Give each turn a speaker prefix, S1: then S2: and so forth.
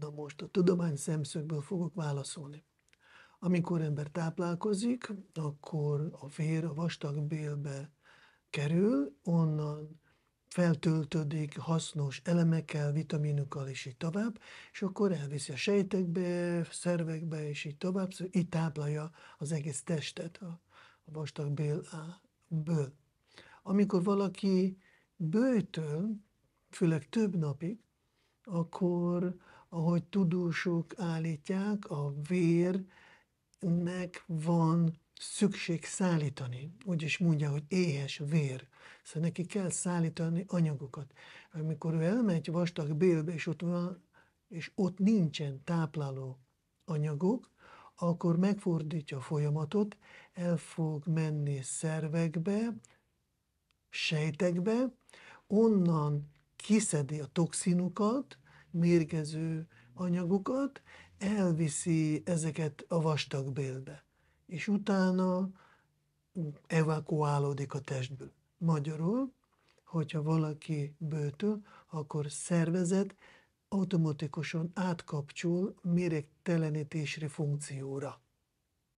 S1: Na most a tudomány szemszögből fogok válaszolni. Amikor ember táplálkozik, akkor a vér a vastagbélbe kerül, onnan feltöltődik hasznos elemekkel, vitaminokkal, és így tovább, és akkor elviszi a sejtekbe, szervekbe, és így tovább, szóval így táplálja az egész testet a vastagbélből. Amikor valaki bőjtől, főleg több napig, akkor ahogy tudósok állítják, a vérnek van szükség szállítani. Úgy is mondja, hogy éhes vér. Szóval neki kell szállítani anyagokat. Amikor ő elmegy vastag bélbe, és ott, van, és ott nincsen tápláló anyagok, akkor megfordítja a folyamatot, el fog menni szervekbe, sejtekbe, onnan kiszedi a toxinukat, mérgező anyagokat, elviszi ezeket a vastagbélbe, és utána evakuálódik a testből. Magyarul, hogyha valaki bőtül, akkor szervezet automatikusan átkapcsol méregtelenítésre funkcióra.